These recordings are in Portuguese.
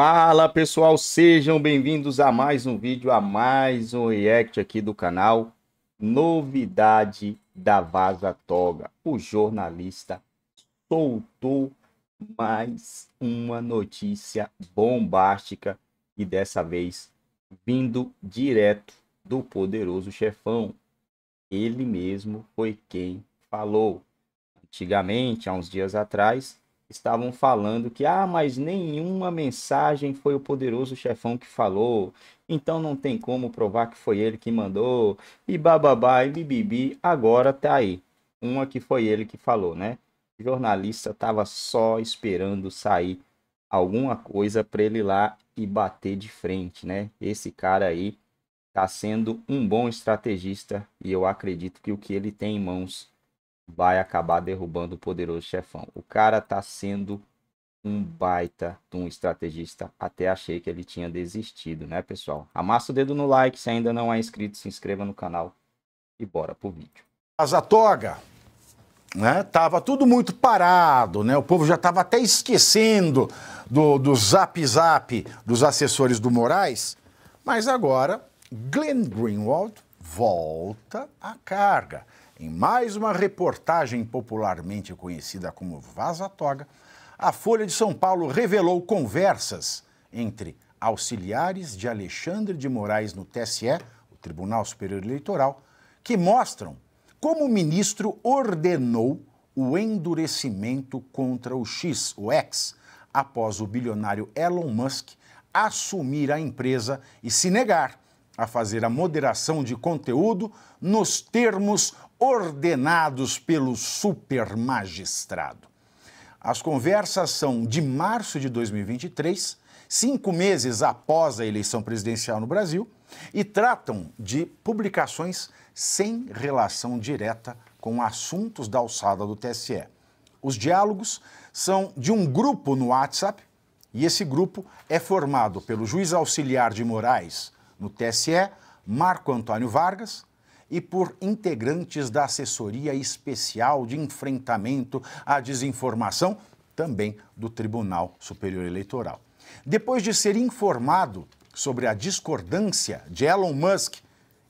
Fala pessoal, sejam bem-vindos a mais um vídeo, a mais um react aqui do canal. Novidade da Vaza Toga: o jornalista soltou mais uma notícia bombástica e dessa vez vindo direto do poderoso chefão. Ele mesmo foi quem falou. Antigamente, há uns dias atrás, estavam falando que, ah, mas nenhuma mensagem foi o poderoso chefão que falou, então não tem como provar que foi ele que mandou, e bababá e bibibi, agora tá aí. Uma que foi ele que falou, né? O jornalista tava só esperando sair alguma coisa para ele ir lá e bater de frente, né? Esse cara aí tá sendo um bom estrategista e eu acredito que o que ele tem em mãos vai acabar derrubando o poderoso chefão. O cara tá sendo um baita de um estrategista. Até achei que ele tinha desistido, né, pessoal? Amassa o dedo no like, se ainda não é inscrito, se inscreva no canal e bora pro vídeo. A toga, né? Tava tudo muito parado, né? O povo já tava até esquecendo do, do zap zap dos assessores do Moraes, mas agora Glenn Greenwald volta à carga. Em mais uma reportagem popularmente conhecida como Vaza Toga, a Folha de São Paulo revelou conversas entre auxiliares de Alexandre de Moraes no TSE, o Tribunal Superior Eleitoral, que mostram como o ministro ordenou o endurecimento contra o X, o X, após o bilionário Elon Musk assumir a empresa e se negar a fazer a moderação de conteúdo nos termos ordenados pelo supermagistrado. As conversas são de março de 2023, cinco meses após a eleição presidencial no Brasil, e tratam de publicações sem relação direta com assuntos da alçada do TSE. Os diálogos são de um grupo no WhatsApp e esse grupo é formado pelo juiz auxiliar de Moraes no TSE, Marco Antônio Vargas, e por integrantes da Assessoria Especial de Enfrentamento à Desinformação, também do Tribunal Superior Eleitoral. Depois de ser informado sobre a discordância de Elon Musk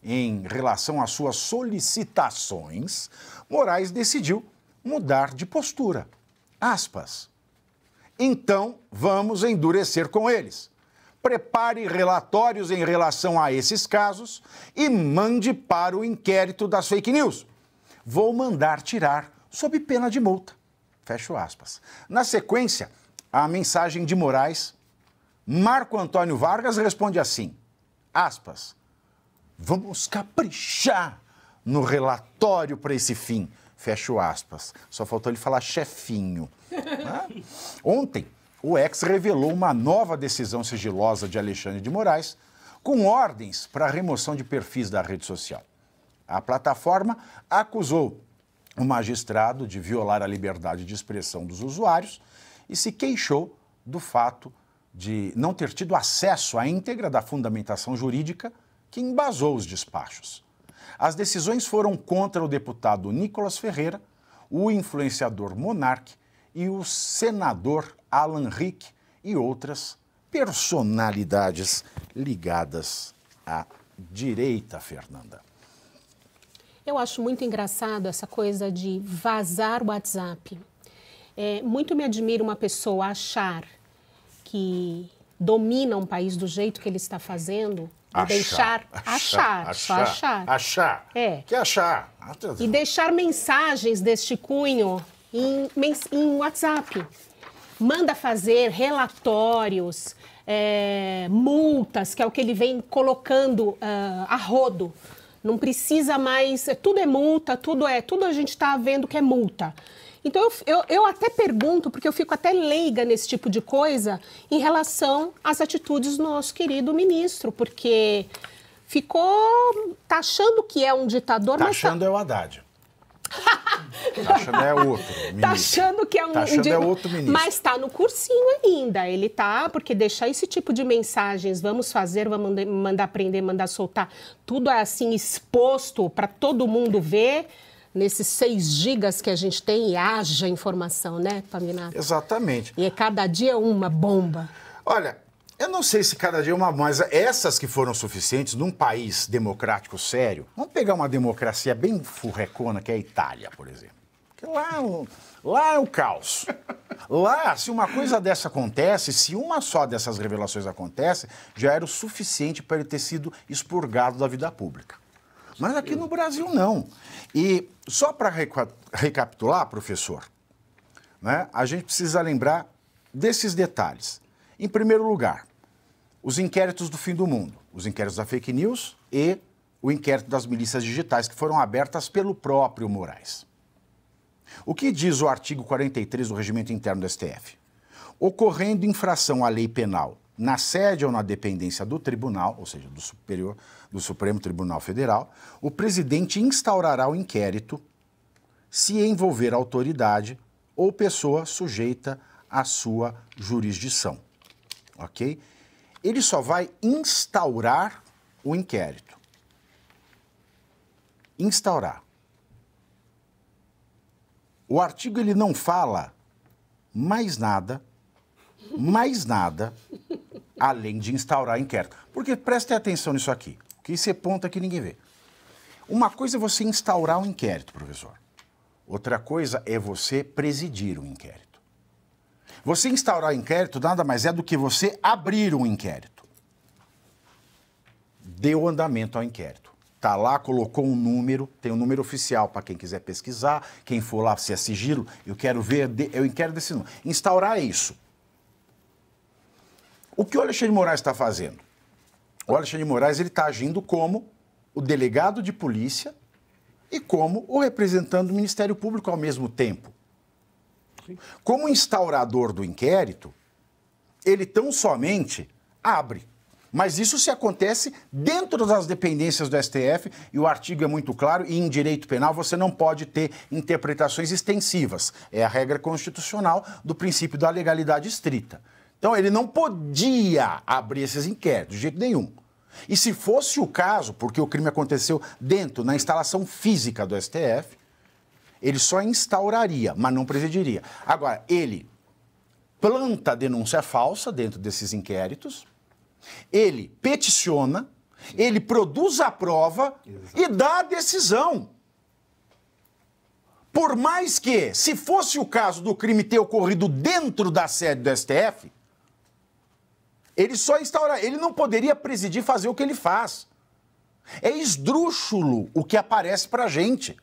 em relação às suas solicitações, Moraes decidiu mudar de postura. Aspas. Então vamos endurecer com eles prepare relatórios em relação a esses casos e mande para o inquérito das fake news. Vou mandar tirar sob pena de multa. Fecho aspas. Na sequência, a mensagem de Moraes, Marco Antônio Vargas responde assim: aspas. Vamos caprichar no relatório para esse fim. Fecho aspas. Só faltou ele falar chefinho. Né? Ontem, o ex revelou uma nova decisão sigilosa de Alexandre de Moraes, com ordens para a remoção de perfis da rede social. A plataforma acusou o magistrado de violar a liberdade de expressão dos usuários e se queixou do fato de não ter tido acesso à íntegra da fundamentação jurídica que embasou os despachos. As decisões foram contra o deputado Nicolas Ferreira, o influenciador Monarque e o senador Alan Rick e outras personalidades ligadas à direita, Fernanda. Eu acho muito engraçado essa coisa de vazar o WhatsApp. É, muito me admira uma pessoa achar que domina um país do jeito que ele está fazendo achar, deixar achar, achar, só achar. Achar. É. Que achar. Ah, e deixar mensagens deste cunho em, em WhatsApp manda fazer relatórios, é, multas, que é o que ele vem colocando uh, a rodo. Não precisa mais, é, tudo é multa, tudo é, tudo a gente está vendo que é multa. Então eu, eu, eu, até pergunto, porque eu fico até leiga nesse tipo de coisa, em relação às atitudes do nosso querido ministro, porque ficou. tá achando que é um ditador, tá mas. Tá achando tá, é o Haddad. Tá achando é outro Tá achando que é um. Tá achando de... é outro ministro. Mas está no cursinho ainda. Ele tá, porque deixar esse tipo de mensagens, vamos fazer, vamos mandar prender, mandar soltar, tudo é, assim exposto para todo mundo ver. Nesses seis gigas que a gente tem e haja informação, né, Pamina? Exatamente. E é cada dia uma bomba. Olha, eu não sei se cada dia é uma, mas essas que foram suficientes num país democrático sério. Vamos pegar uma democracia bem furrecona, que é a Itália, por exemplo. Porque lá, lá é o é caos. Lá, se uma coisa dessa acontece, se uma só dessas revelações acontece, já era o suficiente para ele ter sido expurgado da vida pública. Mas aqui no Brasil não. E só para recapitular, professor, né, a gente precisa lembrar desses detalhes. Em primeiro lugar, os inquéritos do fim do mundo, os inquéritos da fake news e o inquérito das milícias digitais que foram abertas pelo próprio Moraes. O que diz o artigo 43 do Regimento Interno do STF? Ocorrendo infração à lei penal na sede ou na dependência do tribunal, ou seja, do superior do Supremo Tribunal Federal, o presidente instaurará o inquérito se envolver autoridade ou pessoa sujeita à sua jurisdição. OK? ele só vai instaurar o inquérito. Instaurar. O artigo ele não fala mais nada, mais nada, além de instaurar inquérito. Porque prestem atenção nisso aqui, que isso é ponta que ninguém vê. Uma coisa é você instaurar um inquérito, professor. Outra coisa é você presidir um inquérito. Você instaurar inquérito nada mais é do que você abrir um inquérito. Deu andamento ao inquérito. Tá lá, colocou um número, tem um número oficial para quem quiser pesquisar, quem for lá se é sigilo, eu quero ver, eu inquérito desse número. Instaurar é isso. O que o Alexandre de Moraes está fazendo? O Alexandre de Moraes está agindo como o delegado de polícia e como o representante do Ministério Público ao mesmo tempo. Como instaurador do inquérito, ele tão somente abre. Mas isso se acontece dentro das dependências do STF, e o artigo é muito claro, e em direito penal você não pode ter interpretações extensivas. É a regra constitucional do princípio da legalidade estrita. Então ele não podia abrir esses inquéritos de jeito nenhum. E se fosse o caso, porque o crime aconteceu dentro, na instalação física do STF, ele só instauraria, mas não presidiria. Agora, ele planta denúncia falsa dentro desses inquéritos, ele peticiona, ele produz a prova Exato. e dá a decisão. Por mais que, se fosse o caso do crime ter ocorrido dentro da sede do STF, ele só instaura, ele não poderia presidir fazer o que ele faz. É esdrúxulo o que aparece pra gente.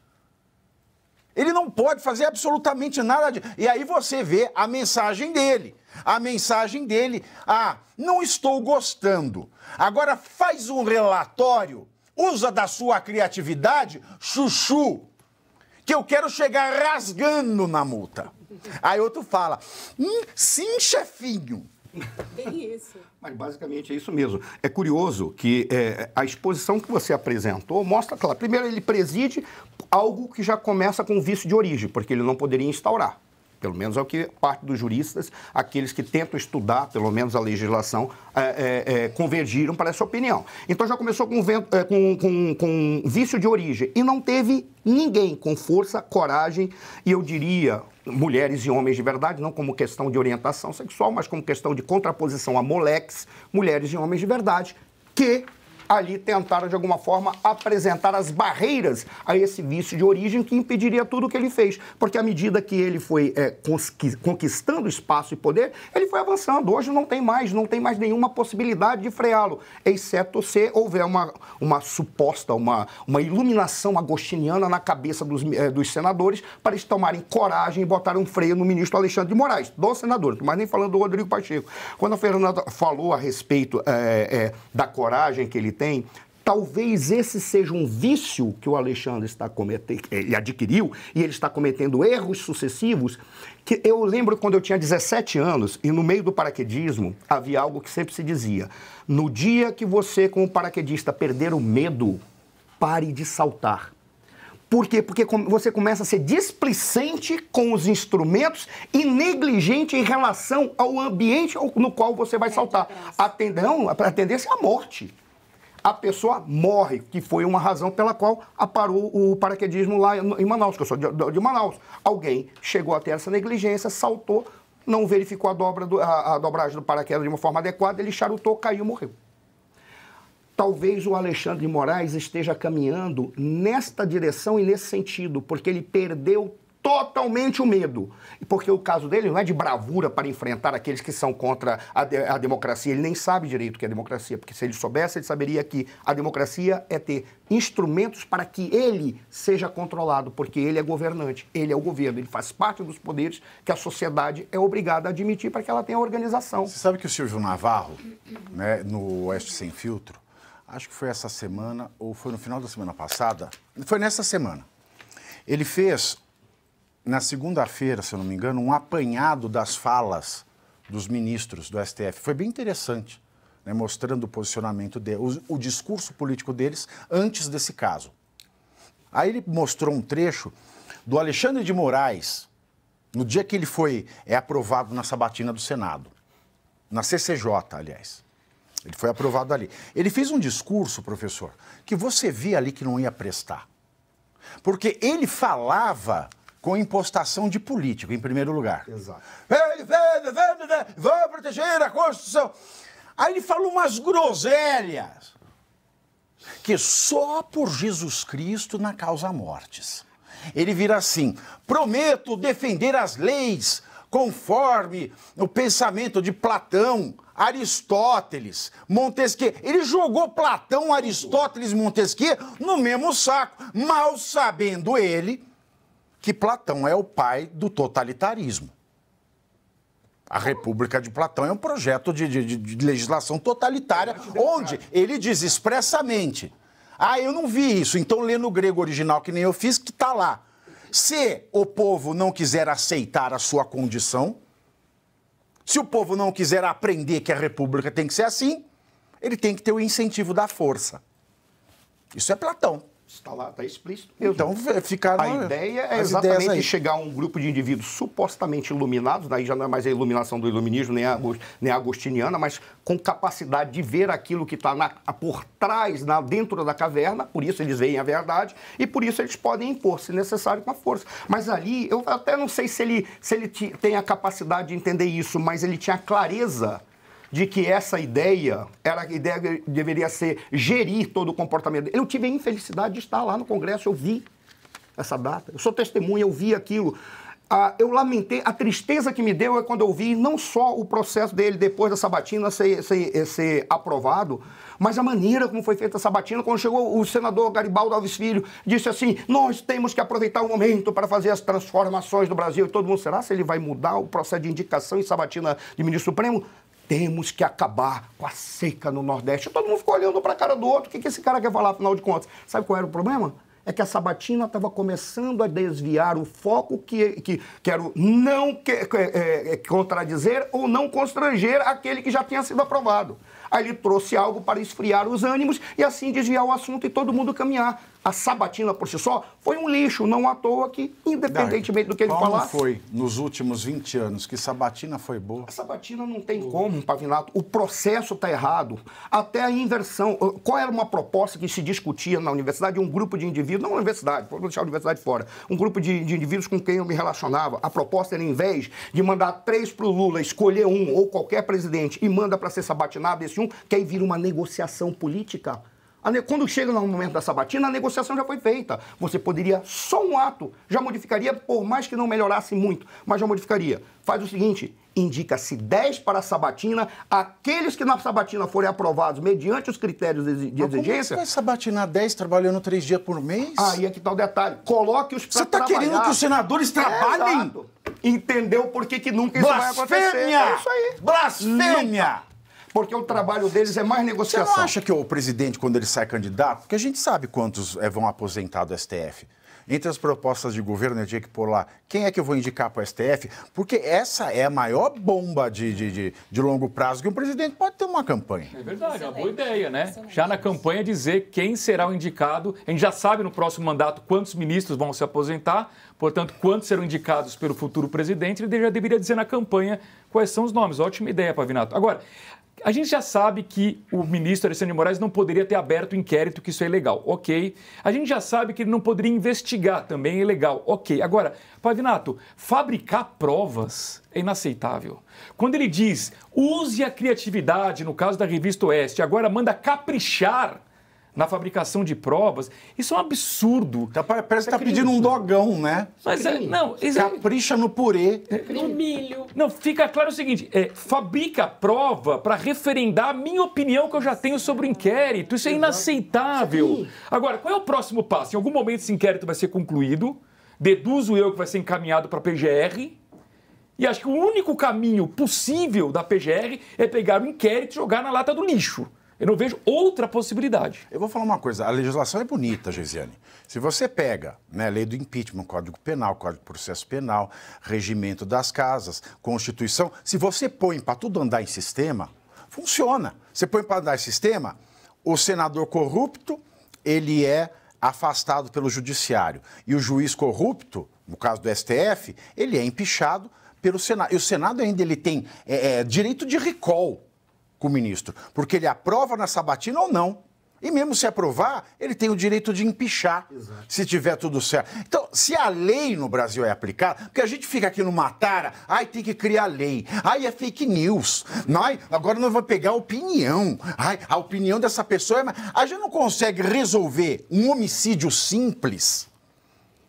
Ele não pode fazer absolutamente nada. De... E aí você vê a mensagem dele. A mensagem dele, ah, não estou gostando. Agora faz um relatório, usa da sua criatividade, chuchu, que eu quero chegar rasgando na multa. Aí outro fala, hum, sim, chefinho, isso. Mas basicamente é isso mesmo. É curioso que é, a exposição que você apresentou mostra, claro, primeiro ele preside algo que já começa com vício de origem, porque ele não poderia instaurar pelo menos é o que parte dos juristas, aqueles que tentam estudar, pelo menos a legislação, é, é, é convergiram para essa opinião. Então já começou com, é, com, com, com vício de origem e não teve ninguém com força, coragem e eu diria mulheres e homens de verdade, não como questão de orientação sexual, mas como questão de contraposição a moleques, mulheres e homens de verdade, que ali tentaram, de alguma forma, apresentar as barreiras a esse vício de origem que impediria tudo o que ele fez. Porque à medida que ele foi é, conquistando espaço e poder, ele foi avançando. Hoje não tem mais, não tem mais nenhuma possibilidade de freá-lo, exceto se houver uma, uma suposta, uma, uma iluminação agostiniana na cabeça dos, é, dos senadores para eles tomarem coragem e botarem um freio no ministro Alexandre de Moraes, do senador, mas nem falando do Rodrigo Pacheco. Quando a Fernanda falou a respeito é, da coragem que ele tem, talvez esse seja um vício que o Alexandre está cometendo, eh, ele adquiriu e ele está cometendo erros sucessivos, que eu lembro quando eu tinha 17 anos e no meio do paraquedismo havia algo que sempre se dizia: no dia que você como paraquedista perder o medo, pare de saltar. Por quê? Porque você começa a ser displicente com os instrumentos e negligente em relação ao ambiente no qual você vai é, saltar. A, a tendência é a morte a pessoa morre, que foi uma razão pela qual aparou o paraquedismo lá em Manaus, que eu sou de, de Manaus. Alguém chegou até essa negligência, saltou, não verificou a, dobra do, a, a dobragem do paraquedas de uma forma adequada, ele charutou, caiu, morreu. Talvez o Alexandre de Moraes esteja caminhando nesta direção e nesse sentido, porque ele perdeu totalmente o medo. Porque o caso dele não é de bravura para enfrentar aqueles que são contra a, de a, democracia. Ele nem sabe direito o que é democracia, porque se ele soubesse, ele saberia que a democracia é ter instrumentos para que ele seja controlado, porque ele é governante, ele é o governo, ele faz parte dos poderes que a sociedade é obrigada a admitir para que ela tenha organização. Você sabe que o Silvio Navarro, né, no Oeste Sem Filtro, acho que foi essa semana, ou foi no final da semana passada, foi nessa semana, ele fez na segunda-feira, se eu não me engano, um apanhado das falas dos ministros do STF. Foi bem interessante, né, mostrando o posicionamento deles, o, o discurso político deles antes desse caso. Aí ele mostrou um trecho do Alexandre de Moraes, no dia que ele foi é aprovado na sabatina do Senado, na CCJ, aliás. Ele foi aprovado ali. Ele fez um discurso, professor, que você via ali que não ia prestar. Porque ele falava com impostação de político, em primeiro lugar. Exato. Vamos proteger a Constituição. Aí ele falou umas groselhas que só por Jesus Cristo na causa mortes. Ele vira assim: prometo defender as leis conforme o pensamento de Platão, Aristóteles, Montesquieu. Ele jogou Platão, Aristóteles, Montesquieu no mesmo saco, mal sabendo ele que Platão é o pai do totalitarismo. A República de Platão é um projeto de, de, de legislação totalitária, é, é onde ele diz expressamente: ah, eu não vi isso, então lê no grego original, que nem eu fiz, que está lá. Se o povo não quiser aceitar a sua condição, se o povo não quiser aprender que a república tem que ser assim, ele tem que ter o incentivo da força. Isso é Platão. Está lá, está explícito. Então, é ficar A né? ideia é exatamente chegar a um grupo de indivíduos supostamente iluminados, daí já não é mais a iluminação do iluminismo, nem a, nem a agostiniana, mas com capacidade de ver aquilo que está por trás, na, dentro da caverna, por isso eles veem a verdade, e por isso eles podem impor, se necessário, com a força. Mas ali, eu até não sei se ele, se ele tem a capacidade de entender isso, mas ele tinha clareza de que essa ideia era a ideia que deveria ser gerir todo o comportamento. Eu tive a infelicidade de estar lá no Congresso, eu vi essa data, eu sou testemunha, eu vi aquilo. Ah, eu lamentei, a tristeza que me deu é quando eu vi não só o processo dele depois da sabatina ser, ser, ser aprovado, mas a maneira como foi feita a sabatina, quando chegou o senador Garibaldo Alves Filho, disse assim: nós temos que aproveitar o momento para fazer as transformações do Brasil. E todo mundo, será se ele vai mudar o processo de indicação e sabatina de ministro Supremo? temos que acabar com a seca no Nordeste. Todo mundo ficou olhando para a cara do outro. O que, que esse cara quer falar, afinal de contas? Sabe qual era o problema? É que a Sabatina estava começando a desviar o foco que, que quero não que, é, é, contradizer ou não constranger aquele que já tinha sido aprovado. Aí ele trouxe algo para esfriar os ânimos e assim desviar o assunto e todo mundo caminhar a sabatina por si só foi um lixo, não à toa que, independentemente do que ele falasse falar... Como foi nos últimos 20 anos que sabatina foi boa? A sabatina não tem como, Pavinato. O processo está errado. Até a inversão... Qual era uma proposta que se discutia na universidade? Um grupo de indivíduos... Não na universidade, vou deixar a universidade fora. Um grupo de, de indivíduos com quem eu me relacionava. A proposta era, em vez de mandar três para o Lula, escolher um ou qualquer presidente e manda para ser sabatinado esse um, que aí vira uma negociação política quando chega no momento da sabatina, a negociação já foi feita. Você poderia, só um ato, já modificaria, por mais que não melhorasse muito, mas já modificaria. Faz o seguinte: indica-se 10 para a sabatina. Aqueles que na sabatina forem aprovados mediante os critérios de, exigência. exigência. Como vai sabatinar 10 trabalhando 3 dias por mês? Aí ah, é que está o detalhe. Coloque os Você está querendo que os senadores trabalhem? É, Entendeu por que, que nunca isso Blasfêmia! vai acontecer? É isso aí. Blasfêmia! porque o trabalho deles é mais negociação. Você não acha que o presidente, quando ele sai candidato, porque a gente sabe quantos eh, vão aposentar do STF, entre as propostas de governo, eu tinha que pôr lá quem é que eu vou indicar para o STF, porque essa é a maior bomba de, de, de, de longo prazo que um presidente pode ter uma campanha. É verdade, é uma boa ideia, né? Já na campanha dizer quem será o indicado, a gente já sabe no próximo mandato quantos ministros vão se aposentar, portanto, quantos serão indicados pelo futuro presidente, ele já deveria dizer na campanha quais são os nomes. Ótima ideia, Pavinato. Agora, a gente já sabe que o ministro Alexandre de Moraes não poderia ter aberto o inquérito, que isso é legal, ok. A gente já sabe que ele não poderia investigar, também é legal, ok. Agora, Pavinato, fabricar provas é inaceitável. Quando ele diz, use a criatividade, no caso da revista Oeste, agora manda caprichar na fabricação de provas. Isso é um absurdo. Tá, parece que está pedindo um dogão, né? Mas é, não, isso Capricha no purê. No milho. Não, fica claro o seguinte: é, fabrica prova para referendar a minha opinião que eu já tenho sobre o inquérito. Isso é inaceitável. Agora, qual é o próximo passo? Em algum momento esse inquérito vai ser concluído. Deduzo eu que vai ser encaminhado para a PGR. E acho que o único caminho possível da PGR é pegar o inquérito e jogar na lata do lixo. Eu não vejo outra possibilidade. Eu vou falar uma coisa, a legislação é bonita, Geisiane. Se você pega né, lei do impeachment, Código Penal, Código de Processo Penal, Regimento das Casas, Constituição, se você põe para tudo andar em sistema, funciona. Você põe para andar em sistema, o senador corrupto, ele é afastado pelo judiciário. E o juiz corrupto, no caso do STF, ele é empichado pelo Senado. E o Senado ainda ele tem é, é, direito de recall com o ministro, porque ele aprova na sabatina ou não. E mesmo se aprovar, ele tem o direito de empichar, Exato. se tiver tudo certo. Então, se a lei no Brasil é aplicada, porque a gente fica aqui no matara, ai, tem que criar lei, ai, é fake news, ai, é? agora não vai pegar opinião, ai, a opinião dessa pessoa é... A gente não consegue resolver um homicídio simples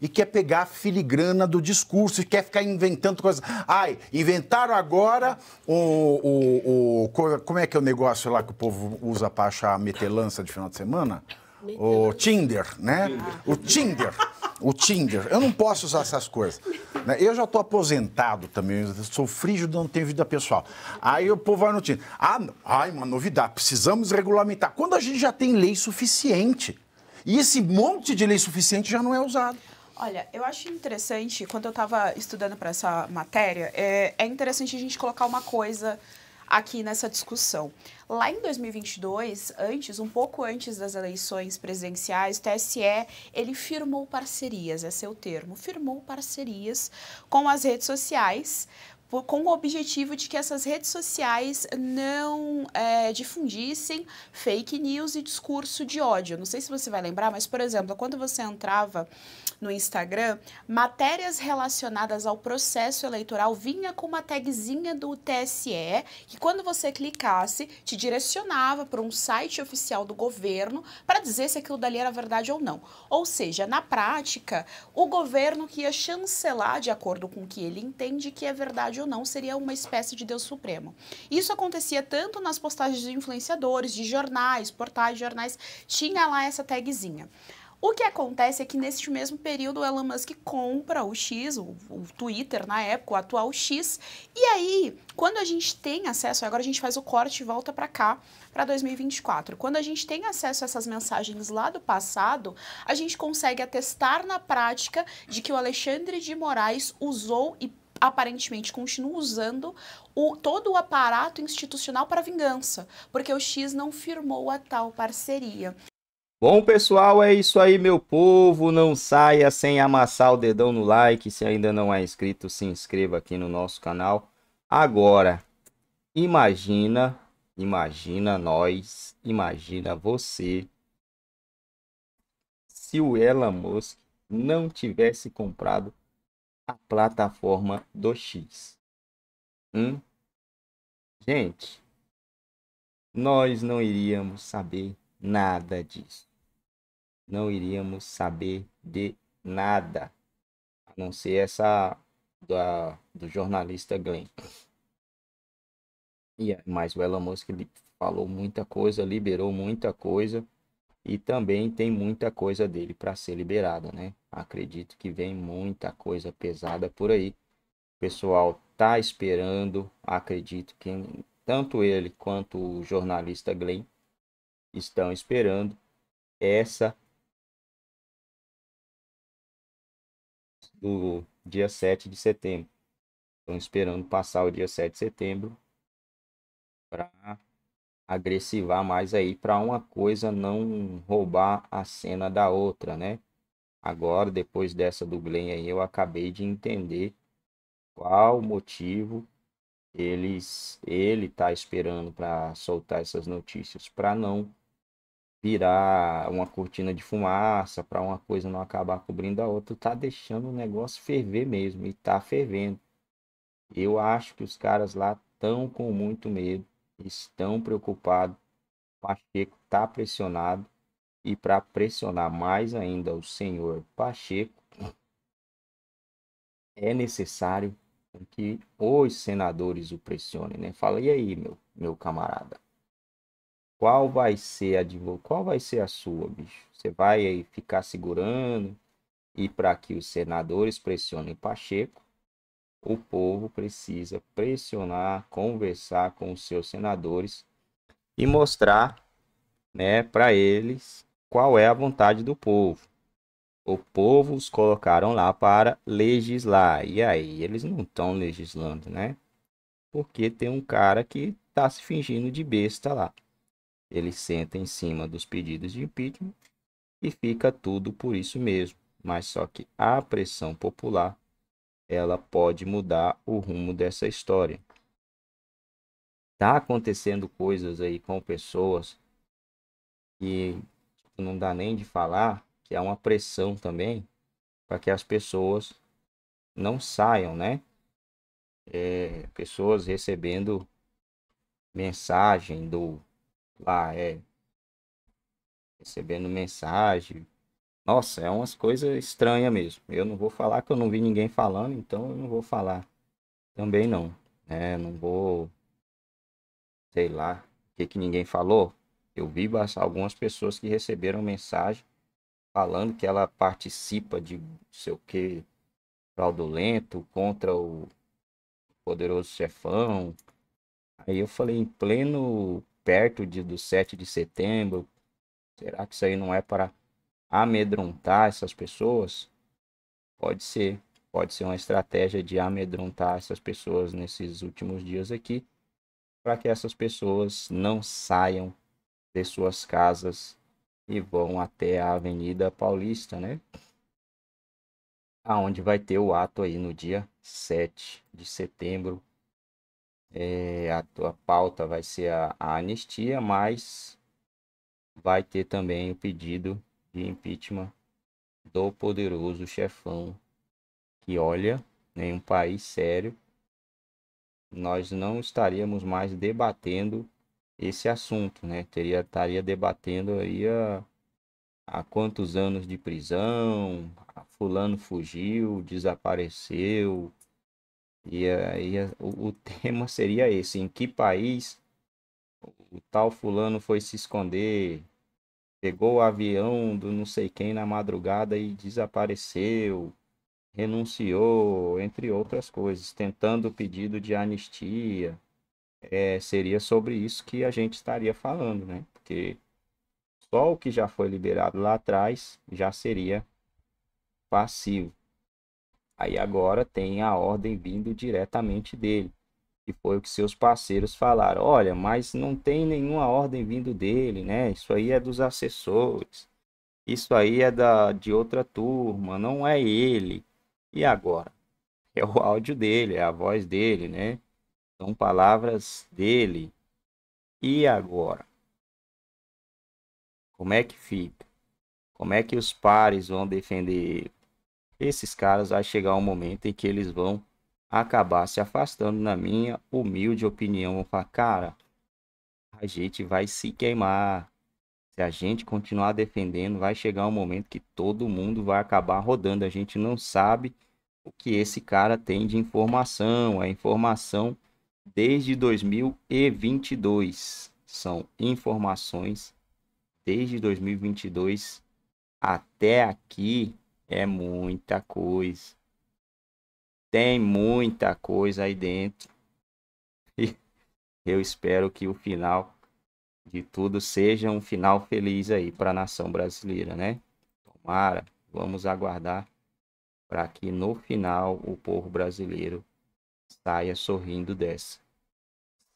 e quer pegar a filigrana do discurso e quer ficar inventando coisas. Ai, inventaram agora o, o, o Como é que é o negócio lá que o povo usa para achar a metelança de final de semana? O Tinder, né? Ah. O Tinder. O Tinder. Eu não posso usar essas coisas. Né? Eu já estou aposentado também, sou frígido, não tenho vida pessoal. Aí o povo vai no Tinder. Ah, ai, uma novidade, precisamos regulamentar. Quando a gente já tem lei suficiente. E esse monte de lei suficiente já não é usado. Olha, eu acho interessante, quando eu estava estudando para essa matéria, é, é, interessante a gente colocar uma coisa aqui nessa discussão. Lá em 2022, antes, um pouco antes das eleições presidenciais, o TSE, ele firmou parcerias, esse é seu termo, firmou parcerias com as redes sociais, por, com o objetivo de que essas redes sociais não é, difundissem fake news e discurso de ódio. Não sei se você vai lembrar, mas, por exemplo, quando você entrava no Instagram, matérias relacionadas ao processo eleitoral vinha com uma tagzinha do TSE, que quando você clicasse, te direcionava para um site oficial do governo para dizer se aquilo dali era verdade ou não. Ou seja, na prática, o governo que ia chancelar, de acordo com o que ele entende que é verdade ou não, seria uma espécie de Deus Supremo. Isso acontecia tanto nas postagens de influenciadores, de jornais, portais de jornais, tinha lá essa tagzinha. O que acontece é que neste mesmo período o Elon Musk compra o X, o, o Twitter na época, o atual X, e aí quando a gente tem acesso, agora a gente faz o corte e volta para cá, para 2024. Quando a gente tem acesso a essas mensagens lá do passado, a gente consegue atestar na prática de que o Alexandre de Moraes usou e aparentemente continua usando o, todo o aparato institucional para vingança, porque o X não firmou a tal parceria. Bom, pessoal, é isso aí, meu povo. Não saia sem amassar o dedão no like. Se ainda não é inscrito, se inscreva aqui no nosso canal. Agora, imagina, imagina nós, imagina você. Se o Elon Musk não tivesse comprado a plataforma do X. Hum? Gente, nós não iríamos saber nada disso não iríamos saber de nada, a não ser essa da, do jornalista Glenn. E, é, mas o Elon Musk falou muita coisa, liberou muita coisa e também tem muita coisa dele para ser liberada, né? Acredito que vem muita coisa pesada por aí. O pessoal tá esperando, acredito que tanto ele quanto o jornalista Glenn estão esperando essa do dia 7 de setembro. Estão esperando passar o dia 7 de setembro para agressivar mais aí para uma coisa não roubar a cena da outra, né? Agora, depois dessa do Glenn aí, eu acabei de entender qual motivo eles ele tá esperando para soltar essas notícias para não virar uma cortina de fumaça para uma coisa não acabar cobrindo a outra, tá deixando o negócio ferver mesmo e tá fervendo. Eu acho que os caras lá estão com muito medo, estão preocupados. Pacheco tá pressionado e para pressionar mais ainda o senhor Pacheco é necessário que os senadores o pressionem, né? Fala e aí, meu meu camarada qual vai ser a Qual vai ser a sua, bicho? Você vai aí ficar segurando e para que os senadores pressionem Pacheco, o povo precisa pressionar, conversar com os seus senadores e mostrar, né, para eles qual é a vontade do povo. O povo os colocaram lá para legislar. E aí, eles não estão legislando, né? Porque tem um cara que está se fingindo de besta lá. Ele senta em cima dos pedidos de impeachment e fica tudo por isso mesmo. Mas só que a pressão popular ela pode mudar o rumo dessa história. Tá acontecendo coisas aí com pessoas que tipo, não dá nem de falar, que há é uma pressão também para que as pessoas não saiam, né? É, pessoas recebendo mensagem do lá, é. Recebendo mensagem. Nossa, é umas coisas estranhas mesmo. Eu não vou falar que eu não vi ninguém falando, então eu não vou falar também não. Né? Não vou. Sei lá. O que, que ninguém falou? Eu vi algumas pessoas que receberam mensagem falando que ela participa de sei o que fraudulento contra o poderoso chefão. Aí eu falei, em pleno perto de, do 7 de setembro? Será que isso aí não é para amedrontar essas pessoas? Pode ser, pode ser uma estratégia de amedrontar essas pessoas nesses últimos dias aqui, para que essas pessoas não saiam de suas casas e vão até a Avenida Paulista, né? Aonde vai ter o ato aí no dia 7 de setembro, é, a tua pauta vai ser a, a, anistia, mas vai ter também o pedido de impeachment do poderoso chefão que olha né, em um país sério nós não estaríamos mais debatendo esse assunto, né? Teria estaria debatendo aí a, a quantos anos de prisão, fulano fugiu, desapareceu, e aí o, o tema seria esse: em que país o tal fulano foi se esconder? Pegou o avião do não sei quem na madrugada e desapareceu, renunciou, entre outras coisas, tentando o pedido de anistia. É, seria sobre isso que a gente estaria falando, né? Porque só o que já foi liberado lá atrás já seria passivo. Aí agora tem a ordem vindo diretamente dele. E foi o que seus parceiros falaram: olha, mas não tem nenhuma ordem vindo dele, né? Isso aí é dos assessores, isso aí é da, de outra turma, não é ele. E agora? É o áudio dele, é a voz dele, né? São palavras dele. E agora? Como é que fica? Como é que os pares vão defender ele? esses caras vai chegar um momento em que eles vão acabar se afastando, na minha humilde opinião. Vão falar, cara, a gente vai se queimar. Se a gente continuar defendendo, vai chegar um momento que todo mundo vai acabar rodando. A gente não sabe o que esse cara tem de informação. A informação desde 2022 são informações desde 2022 até aqui é muita coisa. Tem muita coisa aí dentro. E eu espero que o final de tudo seja um final feliz aí para a nação brasileira, né? Tomara, vamos aguardar para que no final o povo brasileiro saia sorrindo dessa.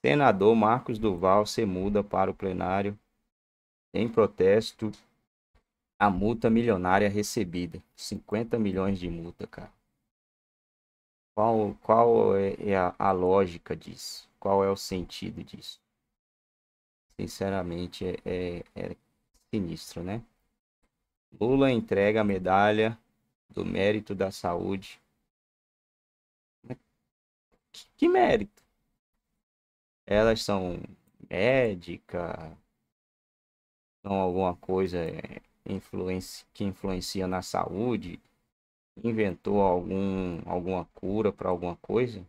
Senador Marcos Duval se muda para o plenário em protesto a multa milionária recebida. 50 milhões de multa, cara. Qual, qual é, é a, a lógica disso? Qual é o sentido disso? Sinceramente, é, é, é sinistro, né? Lula entrega a medalha do mérito da saúde. Que, que mérito? Elas são médica, são alguma coisa é, influenci, que influencia na saúde? Inventou algum, alguma cura para alguma coisa?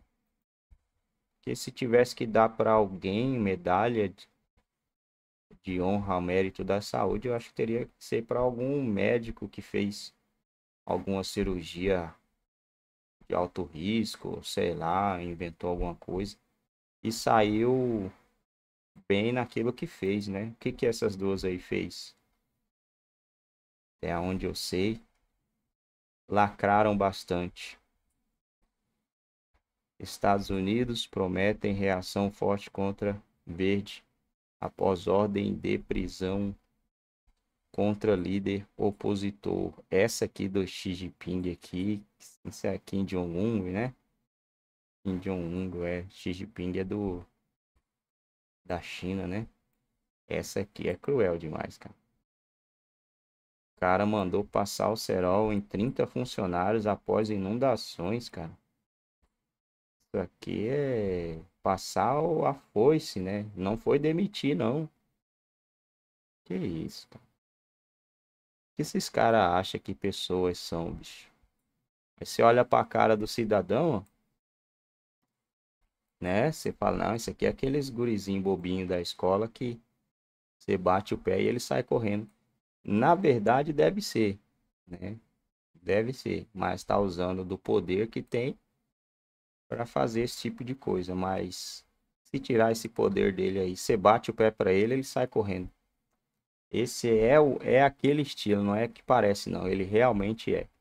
Que se tivesse que dar para alguém medalha de, de honra ao mérito da saúde, eu acho que teria que ser para algum médico que fez alguma cirurgia de alto risco, sei lá, inventou alguma coisa e saiu bem naquilo que fez, né? O que que essas duas aí fez? até onde eu sei, lacraram bastante. Estados Unidos prometem reação forte contra Verde após ordem de prisão contra líder opositor. Essa aqui do Xi Jinping aqui, isso é Kim Jong-un, né? Kim Jong-un é Xi Jinping é do da China, né? Essa aqui é cruel demais, cara cara mandou passar o cerol em 30 funcionários após inundações, cara. Isso aqui é passar a foice, né? Não foi demitir, não. Que isso, cara. O que esses caras acham que pessoas são, bicho? Aí você olha pra cara do cidadão, ó. Né? Você fala, não, isso aqui é aqueles gurizinhos bobinho da escola que você bate o pé e ele sai correndo na verdade deve ser, né? Deve ser, mas está usando do poder que tem para fazer esse tipo de coisa. Mas se tirar esse poder dele aí, você bate o pé para ele, ele sai correndo. Esse é o é aquele estilo, não é que parece não, ele realmente é.